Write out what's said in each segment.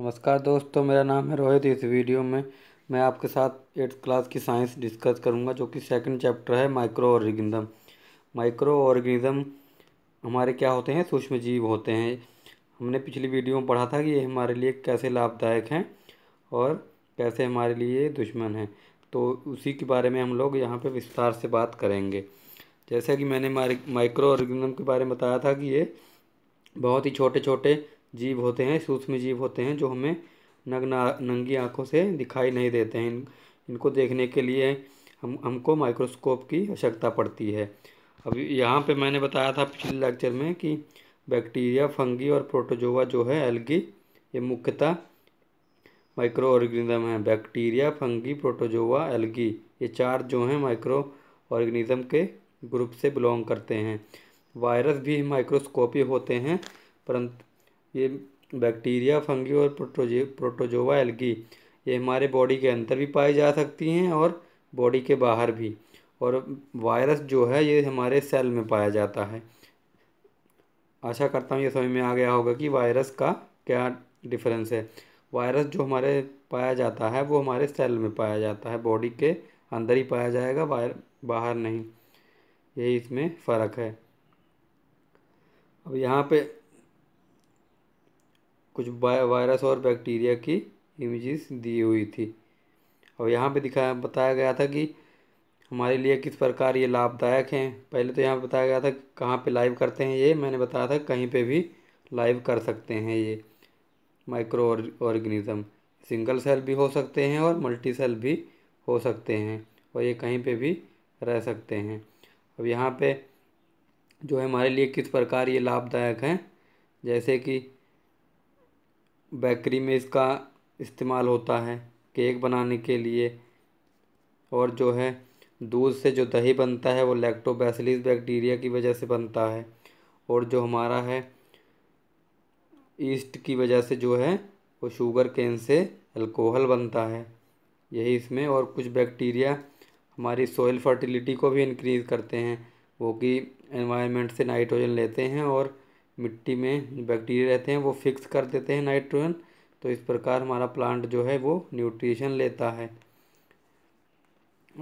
नमस्कार दोस्तों मेरा नाम है रोहित इस वीडियो में मैं आपके साथ एट्थ क्लास की साइंस डिस्कस करूंगा जो कि सेकंड चैप्टर है माइक्रो ऑर्गेनिज्म माइक्रो ऑर्गेनिज्म हमारे क्या होते हैं सूक्ष्म जीव होते हैं हमने पिछली वीडियो में पढ़ा था कि ये हमारे लिए कैसे लाभदायक हैं और कैसे हमारे लिए दुश्मन हैं तो उसी के बारे में हम लोग यहाँ पर विस्तार से बात करेंगे जैसा कि मैंने माइक्रो ऑर्गेनिज्म के बारे में बताया था कि ये बहुत ही छोटे छोटे जीव होते हैं सूक्ष्म जीव होते हैं जो हमें नग्न नंगी आँखों से दिखाई नहीं देते हैं इन, इनको देखने के लिए हम हमको माइक्रोस्कोप की आवश्यकता पड़ती है अब यहाँ पे मैंने बताया था पिछले लेक्चर में कि बैक्टीरिया फंगी और प्रोटोजोवा जो है एल्गी ये मुख्यतः माइक्रो ऑर्गेनिज्म हैं बैक्टीरिया फंगी प्रोटोजोवा एल्गी ये चार जो हैं माइक्रो ऑर्गेनिज्म के ग्रुप से बिलोंग करते हैं वायरस भी माइक्रोस्कोपी होते हैं परंतु ये बैक्टीरिया फंगी और प्रोटोजे प्रोटोजोवा एल्गी ये हमारे बॉडी के अंदर भी पाई जा सकती हैं और बॉडी के बाहर भी और वायरस जो है ये हमारे सेल में पाया जाता है आशा करता हूँ ये समझ में आ गया होगा कि वायरस का क्या डिफरेंस है वायरस जो हमारे पाया जाता है वो हमारे सेल में पाया जाता है बॉडी के अंदर ही पाया जाएगा वायर बाहर नहीं यही इसमें फ़र्क है अब यहाँ पे कुछ वायरस और बैक्टीरिया की इमेजेस दी हुई थी और यहाँ पे दिखाया बताया गया था कि हमारे लिए किस प्रकार ये लाभदायक हैं पहले तो यहाँ पे बताया गया था कहाँ पे लाइव करते हैं ये मैंने बताया था कहीं पे भी लाइव कर सकते हैं ये माइक्रो ऑर्गेनिज़म सिंगल सेल भी हो सकते हैं और मल्टी सेल भी हो सकते हैं और ये कहीं पर भी रह सकते हैं अब यहाँ पर जो है हमारे लिए किस प्रकार ये लाभदायक हैं जैसे कि बेकरी में इसका इस्तेमाल होता है केक बनाने के लिए और जो है दूध से जो दही बनता है वो लैक्टोबैसिलस बैक्टीरिया की वजह से बनता है और जो हमारा है ईस्ट की वजह से जो है वो शुगर केन से अल्कोहल बनता है यही इसमें और कुछ बैक्टीरिया हमारी सोइल फर्टिलिटी को भी इंक्रीज़ करते हैं वो कि एनवायरनमेंट से नाइट्रोजन लेते हैं और मिट्टी में बैक्टीरिया रहते हैं वो फिक्स कर देते हैं नाइट्रोजन तो इस प्रकार हमारा प्लांट जो है वो न्यूट्रिशन लेता है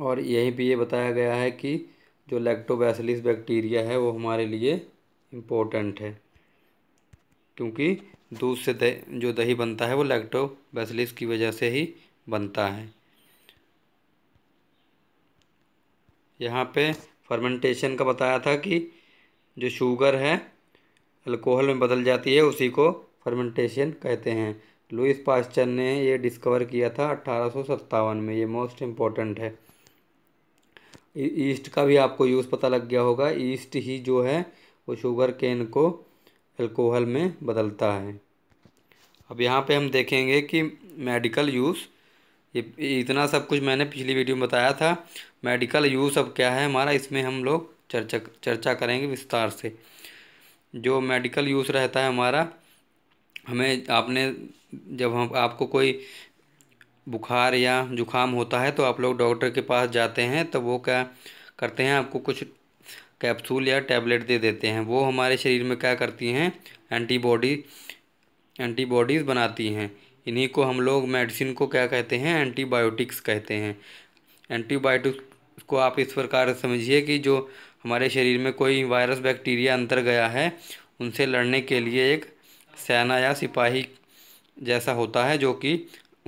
और यहीं पे ये बताया गया है कि जो लैक्टोबैसिलिस बैक्टीरिया है वो हमारे लिए इम्पोर्टेंट है क्योंकि दूध से दह, जो दही बनता है वो लैक्टोबैसिलिस की वजह से ही बनता है यहाँ पे फर्मेंटेशन का बताया था कि जो शुगर है अल्कोहल में बदल जाती है उसी को फर्मेंटेशन कहते हैं लुइस पास्चर ने ये डिस्कवर किया था अट्ठारह में ये मोस्ट इम्पॉर्टेंट है ईस्ट का भी आपको यूज़ पता लग गया होगा ईस्ट ही जो है वो शुगर केन को अल्कोहल में बदलता है अब यहाँ पे हम देखेंगे कि मेडिकल यूज़ ये इतना सब कुछ मैंने पिछली वीडियो में बताया था मेडिकल यूज़ अब क्या है हमारा इसमें हम लोग चर्चा चर्चा करेंगे विस्तार से जो मेडिकल यूज़ रहता है हमारा हमें आपने जब हम आपको कोई बुखार या जुकाम होता है तो आप लोग डॉक्टर के पास जाते हैं तो वो क्या करते हैं आपको कुछ कैप्सूल या टैबलेट दे देते हैं वो हमारे शरीर में क्या करती हैं एंटीबॉडी एंटीबॉडीज़ बनाती हैं इन्हीं को हम लोग मेडिसिन को क्या कहते हैं एंटीबायोटिक्स कहते हैं एंटीबायोटिक्स को आप इस प्रकार समझिए कि जो हमारे शरीर में कोई वायरस बैक्टीरिया अंतर गया है उनसे लड़ने के लिए एक सेना या सिपाही जैसा होता है जो कि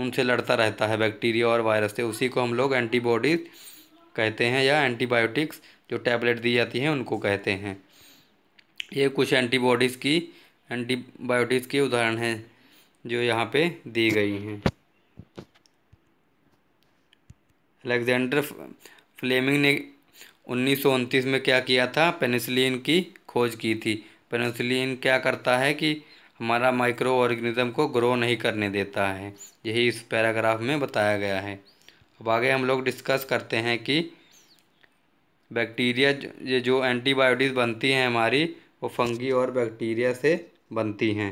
उनसे लड़ता रहता है बैक्टीरिया और वायरस से उसी को हम लोग एंटीबॉडीज़ कहते हैं या एंटीबायोटिक्स जो टैबलेट दी जाती हैं उनको कहते हैं ये कुछ एंटीबॉडीज़ की एंटीबायोटिक्स के उदाहरण हैं जो यहाँ पे दी गई हैं अलेक्जेंडर फ्लेमिंग ने उन्नीस में क्या किया था पेनिसिलिन की खोज की थी पेनिसिलिन क्या करता है कि हमारा माइक्रो ऑर्गेनिज़म को ग्रो नहीं करने देता है यही इस पैराग्राफ में बताया गया है अब आगे हम लोग डिस्कस करते हैं कि बैक्टीरिया ये जो एंटीबायोटिक्स बनती हैं हमारी वो फंगी और बैक्टीरिया से बनती हैं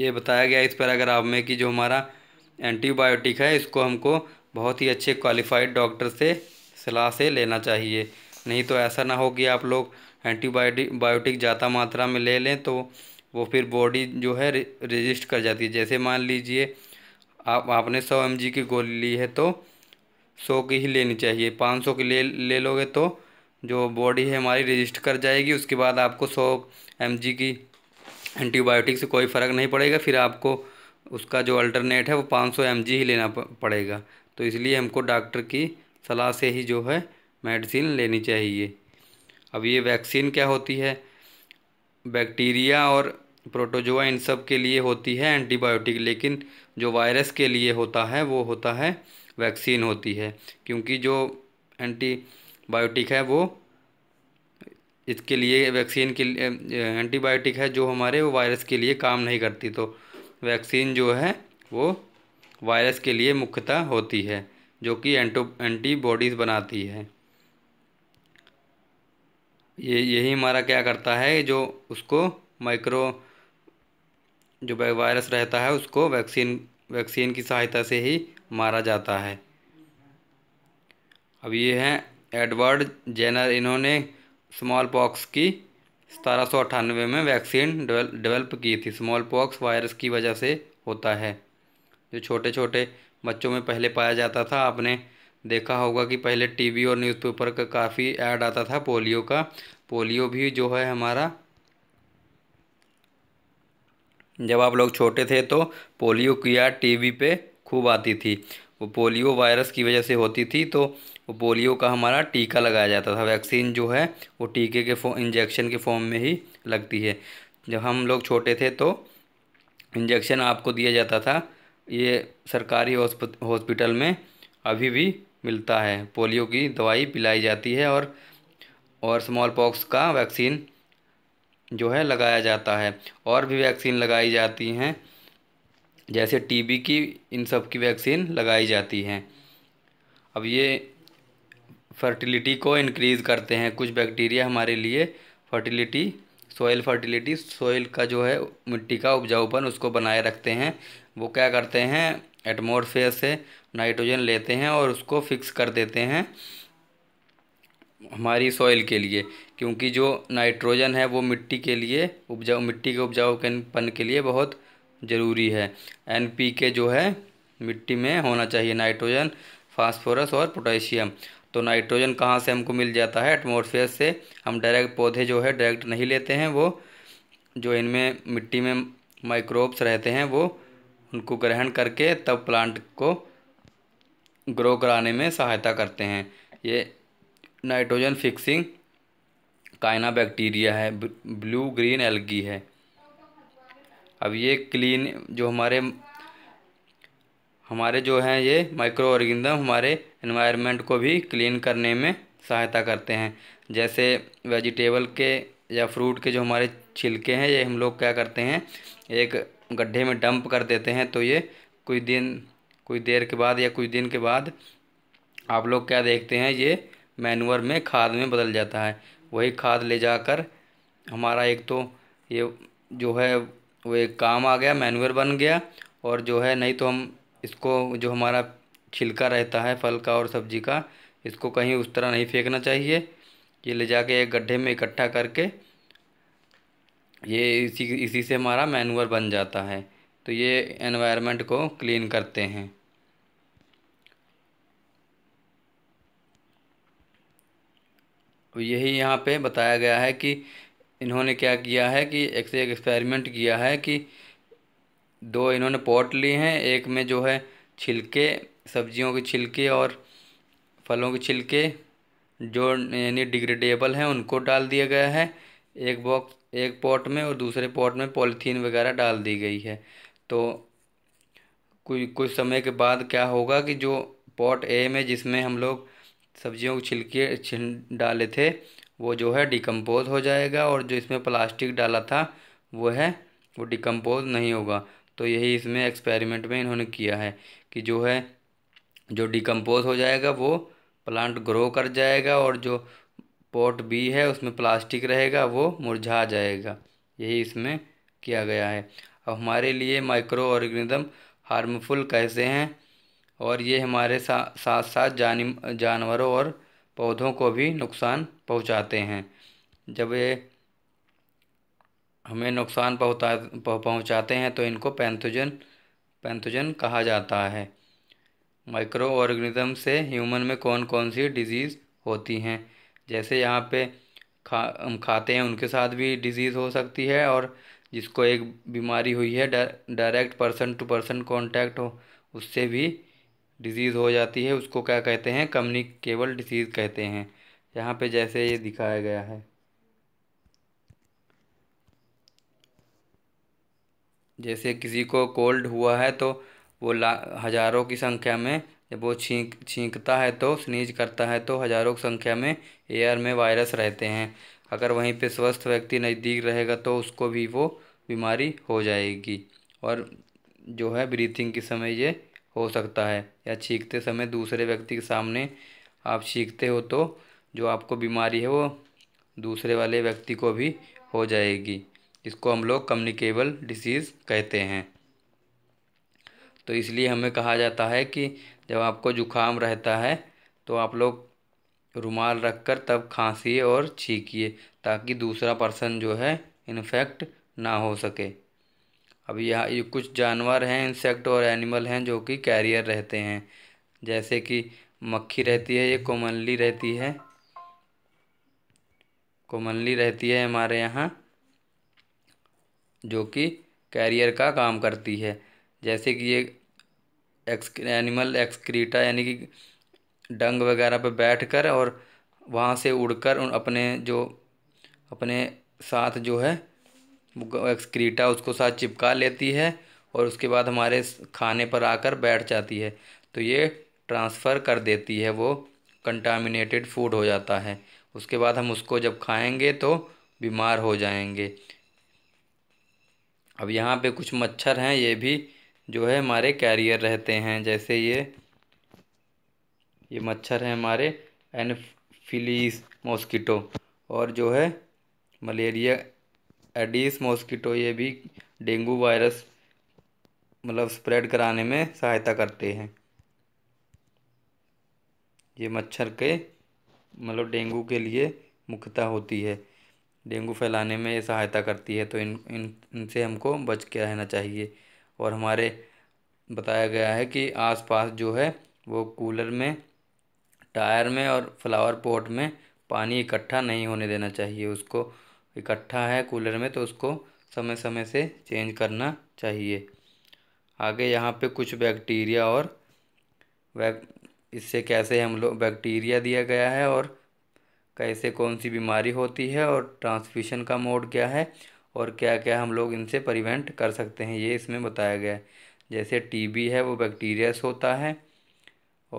ये बताया गया इस पैराग्राफ में कि जो हमारा एंटीबायोटिक है इसको हमको बहुत ही अच्छे क्वालिफाइड डॉक्टर से सलाह से लेना चाहिए नहीं तो ऐसा ना हो कि आप लोग एंटीबायोटिक बायोटिक ज़्यादा मात्रा में ले लें तो वो फिर बॉडी जो है रजिस्ट कर जाती है जैसे मान लीजिए आप आपने सौ एम की गोली ली है तो सौ की ही लेनी चाहिए पाँच सौ की ले ले लोगे तो जो बॉडी है हमारी रजिस्ट कर जाएगी उसके बाद आपको सौ एम की एंटीबायोटिक से कोई फ़र्क नहीं पड़ेगा फिर आपको उसका जो अल्टरनेट है वो पाँच सौ एम ही लेना पड़ेगा तो इसलिए हमको डॉक्टर की सलाह से ही जो है मेडिसिन लेनी चाहिए अब ये वैक्सीन क्या होती है बैक्टीरिया और प्रोटोजोआ इन सब के लिए होती है एंटीबायोटिक लेकिन जो वायरस के लिए होता है वो होता है वैक्सीन होती है क्योंकि जो एंटीबायोटिक है वो इसके लिए वैक्सीन के एंटीबायोटिक है जो हमारे वो वायरस के लिए काम नहीं करती तो वैक्सीन जो है वो वायरस के लिए मुख्यतः होती है जो कि एंटो एंटीबॉडीज़ बनाती है ये यही हमारा क्या करता है जो उसको माइक्रो जो वायरस रहता है उसको वैक्सीन वैक्सीन की सहायता से ही मारा जाता है अब ये हैं एडवर्ड जेनर इन्होंने स्मॉल पॉक्स की सतारह में वैक्सीन डेवलप की थी स्मॉल पॉक्स वायरस की वजह से होता है जो छोटे छोटे बच्चों में पहले पाया जाता था आपने देखा होगा कि पहले टीवी और न्यूज़पेपर का काफ़ी ऐड आता था पोलियो का पोलियो भी जो है हमारा जब आप लोग छोटे थे तो पोलियो की ऐड टीवी पे खूब आती थी वो पोलियो वायरस की वजह से होती थी तो वो पोलियो का हमारा टीका लगाया जाता था वैक्सीन जो है वो टीके के फॉर्म इंजेक्शन के फॉर्म में ही लगती है जब हम लोग छोटे थे तो इंजेक्शन आपको दिया जाता था ये सरकारी हॉस्पिटल में अभी भी मिलता है पोलियो की दवाई पिलाई जाती है और और स्मॉल पॉक्स का वैक्सीन जो है लगाया जाता है और भी वैक्सीन लगाई जाती हैं जैसे टीबी की इन सब की वैक्सीन लगाई जाती हैं अब ये फर्टिलिटी को इनक्रीज़ करते हैं कुछ बैक्टीरिया हमारे लिए फर्टिलिटी सोयल फर्टिलिटी सोयल का जो है मिट्टी का उपजाऊपन उसको बनाए रखते हैं वो क्या करते हैं एटमोसफेयर से नाइट्रोजन लेते हैं और उसको फिक्स कर देते हैं हमारी सॉइल के लिए क्योंकि जो नाइट्रोजन है वो मिट्टी के लिए उपजाऊ मिट्टी के उपजाऊ के लिए बहुत ज़रूरी है एन पी के जो है मिट्टी में होना चाहिए नाइट्रोजन फास्फोरस और पोटेशियम तो नाइट्रोजन कहाँ से हमको मिल जाता है एटमोसफेयर से हम डायरेक्ट पौधे जो है डायरेक्ट नहीं लेते हैं वो जो इनमें मिट्टी में माइक्रोब्स रहते हैं वो उनको ग्रहण करके तब प्लांट को ग्रो कराने में सहायता करते हैं ये नाइट्रोजन फिक्सिंग काइना बैक्टीरिया है ब्लू ग्रीन एल्गी है अब ये क्लीन जो हमारे हमारे जो हैं ये माइक्रो ऑर्गेनिज्म हमारे इन्वायरमेंट को भी क्लीन करने में सहायता करते हैं जैसे वेजिटेबल के या फ्रूट के जो हमारे छिलके हैं ये हम लोग क्या करते हैं एक गड्ढे में डंप कर देते हैं तो ये कुछ दिन कुछ देर के बाद या कुछ दिन के बाद आप लोग क्या देखते हैं ये मैनूअर में खाद में बदल जाता है वही खाद ले जाकर हमारा एक तो ये जो है वो एक काम आ गया मैनूअर बन गया और जो है नहीं तो हम इसको जो हमारा छिलका रहता है फल का और सब्जी का इसको कहीं उस तरह नहीं फेंकना चाहिए ये ले जाके एक गड्ढे में इकट्ठा करके ये इसी इसी से हमारा मैनूअर बन जाता है तो ये एनवायरनमेंट को क्लीन करते हैं तो यही यहाँ पे बताया गया है कि इन्होंने क्या किया है कि एक से एक एक्सपेरिमेंट किया है कि दो इन्होंने पॉट लिए हैं एक में जो है छिलके सब्जियों के छिलके और फलों के छिलके जो यानी डिग्रेडेबल हैं उनको डाल दिया गया है एक बॉक्स एक पॉट में और दूसरे पॉट में पॉलीथीन वगैरह डाल दी गई है तो कुछ कुछ समय के बाद क्या होगा कि जो पॉट ए में जिसमें हम लोग सब्जियों को छिलके छिन डाले थे वो जो है डिकम्पोज हो जाएगा और जो इसमें प्लास्टिक डाला था वो है वो डिकम्पोज नहीं होगा तो यही इसमें एक्सपेरिमेंट में इन्होंने किया है कि जो है जो डिकम्पोज हो जाएगा वो प्लांट ग्रो कर जाएगा और जो पोर्ट बी है उसमें प्लास्टिक रहेगा वो मुरझा जाएगा यही इसमें किया गया है अब हमारे लिए माइक्रो ऑर्गेनिज्म हार्मफुल कैसे हैं और ये हमारे सा, साथ साथ जान जानवरों और पौधों को भी नुकसान पहुंचाते हैं जब ये हमें नुकसान पहुँचा पहुँचाते हैं तो इनको पैंथोजन पैंथोजन कहा जाता है माइक्रो ऑर्गेनिज्म से ह्यूमन में कौन कौन सी डिजीज़ होती हैं जैसे यहाँ पे खा हम खाते हैं उनके साथ भी डिज़ीज़ हो सकती है और जिसको एक बीमारी हुई है direct person to person contact हो उससे भी डिज़ीज़ हो जाती है उसको क्या कहते हैं कम्युनिकेबल डिसीज़ कहते हैं यहाँ पे जैसे ये दिखाया गया है जैसे किसी को कोल्ड हुआ है तो वो ला हज़ारों की संख्या में जब वो छींक छींकता है तो स्नीज करता है तो हज़ारों की संख्या में एयर में वायरस रहते हैं अगर वहीं पे स्वस्थ व्यक्ति नज़दीक रहेगा तो उसको भी वो बीमारी हो जाएगी और जो है ब्रीथिंग के समय ये हो सकता है या छींकते समय दूसरे व्यक्ति के सामने आप छींकते हो तो जो आपको बीमारी है वो दूसरे वाले व्यक्ति को भी हो जाएगी इसको हम लोग कम्युनिकेबल डिसीज़ कहते हैं तो इसलिए हमें कहा जाता है कि जब आपको जुकाम रहता है तो आप लोग रुमाल रख कर तब खांसी और छींकिए ताकि दूसरा पर्सन जो है इन्फेक्ट ना हो सके अब यहाँ कुछ जानवर हैं इंसेक्ट और एनिमल हैं जो कि कैरियर रहते हैं जैसे कि मक्खी रहती है ये कोमनली रहती है कोमनली रहती है हमारे यहाँ जो कि कैरियर का काम करती है जैसे कि ये एक्स एनिमल एक्सक्रीटा यानी कि डंग वगैरह पर बैठ कर और वहाँ से उड़कर उन अपने जो अपने साथ जो है एक्सक्रीटा उसको साथ चिपका लेती है और उसके बाद हमारे खाने पर आकर बैठ जाती है तो ये ट्रांसफ़र कर देती है वो कंटामिनेटेड फूड हो जाता है उसके बाद हम उसको जब खाएंगे तो बीमार हो जाएंगे अब यहाँ पे कुछ मच्छर हैं ये भी जो है हमारे कैरियर रहते हैं जैसे ये ये मच्छर हैं हमारे एनफिलीस मॉस्किटो और जो है मलेरिया एडिस मॉस्किटो ये भी डेंगू वायरस मतलब स्प्रेड कराने में सहायता करते हैं ये मच्छर के मतलब डेंगू के लिए मुख्यता होती है डेंगू फैलाने में ये सहायता करती है तो इन इन इनसे हमको बच के रहना चाहिए और हमारे बताया गया है कि आसपास जो है वो कूलर में टायर में और फ्लावर पॉट में पानी इकट्ठा नहीं होने देना चाहिए उसको इकट्ठा है कूलर में तो उसको समय समय से चेंज करना चाहिए आगे यहाँ पे कुछ बैक्टीरिया और बैक इससे कैसे हम लोग बैक्टीरिया दिया गया है और कैसे कौन सी बीमारी होती है और ट्रांसमिशन का मोड क्या है और क्या क्या हम लोग इनसे प्रिवेंट कर सकते हैं ये इसमें बताया गया है जैसे टीबी है वो बैक्टीरिया से होता है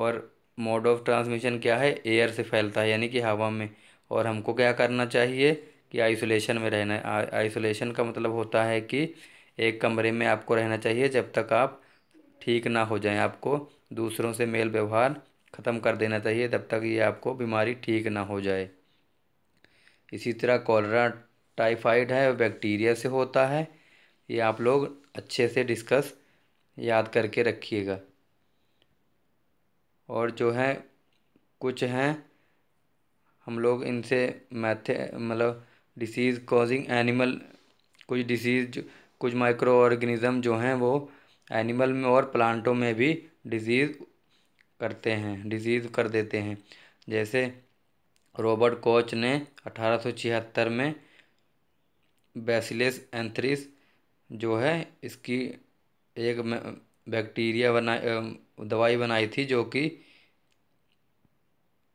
और मोड ऑफ ट्रांसमिशन क्या है एयर से फैलता है यानी कि हवा में और हमको क्या करना चाहिए कि आइसोलेशन में रहना है आइसोलेशन का मतलब होता है कि एक कमरे में आपको रहना चाहिए जब तक आप ठीक ना हो जाएं आपको दूसरों से मेल व्यवहार ख़त्म कर देना चाहिए तब तक ये आपको बीमारी ठीक ना हो जाए इसी तरह कॉलरा टाइफाइड है बैक्टीरिया से होता है ये आप लोग अच्छे से डिस्कस याद करके रखिएगा और जो है कुछ हैं हम लोग इनसे मैथे मतलब डिसीज़ कॉजिंग एनिमल कुछ डिसीज़ कुछ माइक्रो ऑर्गेनिज़म जो हैं वो एनिमल में और प्लांटों में भी डिजीज़ करते हैं डिजीज़ कर देते हैं जैसे रॉबर्ट कोच ने अठारह में बेसिलस एंथ्रिस जो है इसकी एक बैक्टीरिया बना दवाई बनाई थी जो कि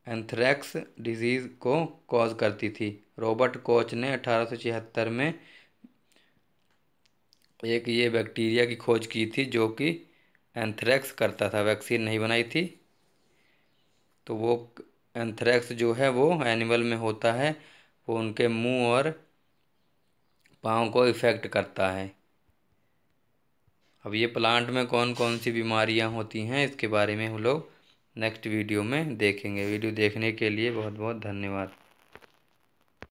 एंथ्रैक्स डिजीज़ को कॉज करती थी रॉबर्ट कोच ने अठारह में एक ये बैक्टीरिया की खोज की थी जो कि एंथ्रैक्स करता था वैक्सीन नहीं बनाई थी तो वो एंथ्रैक्स जो है वो एनिमल में होता है वो उनके मुंह और पाँव को इफ़ेक्ट करता है अब ये प्लांट में कौन कौन सी बीमारियां होती हैं इसके बारे में हम लोग नेक्स्ट वीडियो में देखेंगे वीडियो देखने के लिए बहुत बहुत धन्यवाद